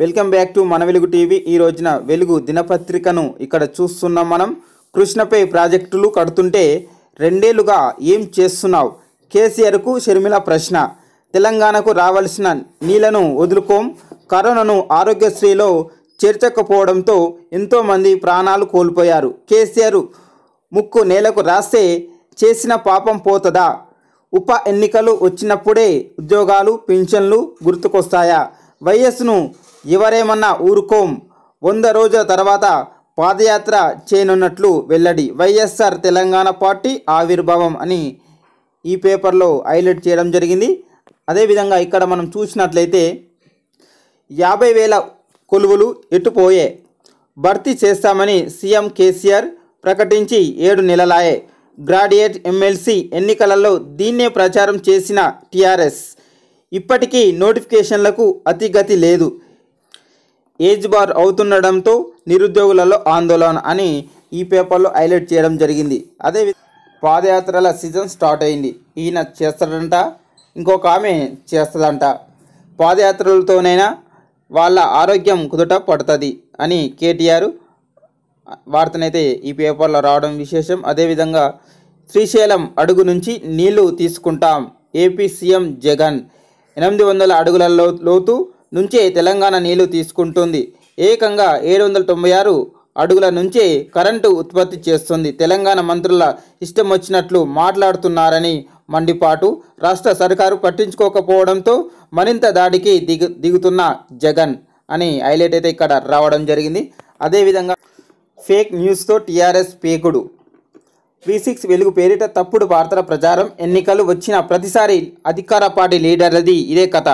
welcome back to మన వెలుగు TV ఈ రోజున వెలుగు దినపత్రికను ఇక్కడ చూస్తున్నాం మనం కృష్ణపై ప్రాజెక్టులు కడుతుంటే రెండేళ్లుగా ఏం చేస్తున్నావు కేసీఆర్కు షర్మిల ప్రశ్న తెలంగాణకు రావాల్సిన నీళ్లను వదులుకోం కరోనాను ఆరోగ్యశ్రీలో చేర్చకపోవడంతో ఎంతోమంది ప్రాణాలు కోల్పోయారు కేసీఆర్ ముక్కు నేలకు రాస్తే చేసిన పాపం పోతదా ఉప ఎన్నికలు వచ్చినప్పుడే ఉద్యోగాలు పింఛన్లు గుర్తుకొస్తాయా వైఎస్ను ఎవరేమన్నా ఊరుకోం వంద రోజుల తర్వాత పాదయాత్ర చేయనున్నట్లు వెల్లడి వైఎస్ఆర్ తెలంగాణ పార్టీ ఆవిర్భావం అని ఈ పేపర్లో హైలైట్ చేయడం జరిగింది అదేవిధంగా ఇక్కడ మనం చూసినట్లయితే యాభై వేల కొలువులు ఎట్టుపోయే భర్తీ చేస్తామని సీఎం కేసీఆర్ ప్రకటించి ఏడు నెలలాయే గ్రాడ్యుయేట్ ఎమ్మెల్సీ ఎన్నికలలో దీన్నే ప్రచారం చేసిన టీఆర్ఎస్ ఇప్పటికీ నోటిఫికేషన్లకు అతిగతి లేదు ఏజ్ బార్ అవుతుండడంతో నిరుద్యోగులలో ఆందోళన అని ఈ పేపర్లో హైలైట్ చేయడం జరిగింది అదే పాదయాత్రల సీజన్ స్టార్ట్ అయింది ఈయన చేస్తాడంట ఇంకొక ఆమె చేస్తుందంట పాదయాత్రలతోనైనా వాళ్ళ ఆరోగ్యం కుదుట పడుతుంది అని కేటీఆర్ వార్తనైతే ఈ పేపర్లో రావడం విశేషం అదేవిధంగా శ్రీశైలం అడుగు నుంచి నీళ్లు తీసుకుంటాం ఏపీ సీఎం జగన్ ఎనిమిది వందల అడుగుల లోతు నుంచే తెలంగాణ నీళ్లు తీసుకుంటుంది ఏకంగా ఏడు వందల తొంభై ఆరు అడుగుల నుంచే కరెంటు ఉత్పత్తి చేస్తుంది తెలంగాణ మంత్రుల ఇష్టం వచ్చినట్లు మాట్లాడుతున్నారని మండిపాటు రాష్ట్ర సర్కారు పట్టించుకోకపోవడంతో మరింత దాడికి దిగు దిగుతున్న జగన్ అని హైలైట్ అయితే ఇక్కడ రావడం జరిగింది అదేవిధంగా ఫేక్ న్యూస్తో టీఆర్ఎస్ పేకుడు త్రీ సిక్స్ వెలుగు పేరిట తప్పుడు వార్తల ప్రచారం ఎన్నికలు వచ్చిన ప్రతిసారి అధికార పార్టీ లీడర్లది ఇదే కథ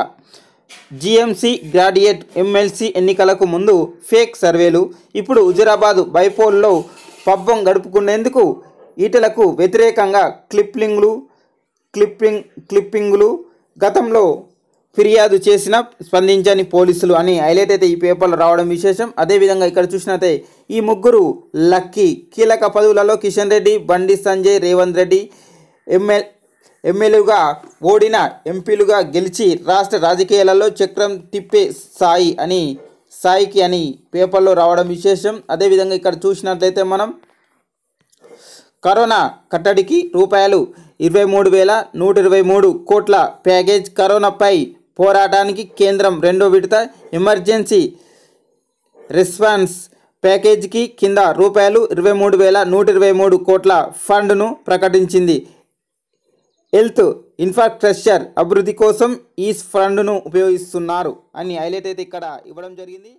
జీఎంసీ గ్రాడ్యుయేట్ ఎమ్మెల్సీ ఎన్నికలకు ముందు ఫేక్ సర్వేలు ఇప్పుడు హుజరాబాదు బైపోల్లో పబ్బం గడుపుకునేందుకు ఈటలకు వ్యతిరేకంగా క్లిప్లింగ్లు క్లిప్పింగ్ క్లిప్పింగ్లు గతంలో ఫిర్యాదు చేసిన స్పందించని పోలీసులు అని హైలైట్ అయితే ఈ పేపర్లో రావడం విశేషం అదేవిధంగా ఇక్కడ చూసినట్టే ఈ ముగ్గురు లక్కీ కీలక పదవులలో కిషన్ రెడ్డి బండి సంజయ్ రేవంత్ రెడ్డి ఎంఎల్ ఎమ్మెల్యేగా ఓడిన ఎంపీలుగా గెలిచి రాష్ట్ర రాజకీయాలలో చక్రం తిప్పే సాయి అని సాయికి అని పేపర్లో రావడం విశేషం అదేవిధంగా ఇక్కడ చూసినట్లయితే మనం కరోనా కట్టడికి రూపాయలు ఇరవై మూడు వేల నూట ఇరవై మూడు కోట్ల ప్యాకేజ్ కరోనాపై పోరాటానికి కేంద్రం రెండో విడత ఎమర్జెన్సీ రెస్పాన్స్ ప్యాకేజీకి కింద రూపాయలు ఇరవై మూడు వేల నూట ఇరవై మూడు కోట్ల ఫండ్ను ప్రకటించింది హెల్త్ ఇన్ఫ్రాస్ట్రక్చర్ అభివృద్ధి కోసం ఈ ఫండ్ను ఉపయోగిస్తున్నారు అని హైలైట్ అయితే ఇక్కడ ఇవ్వడం జరిగింది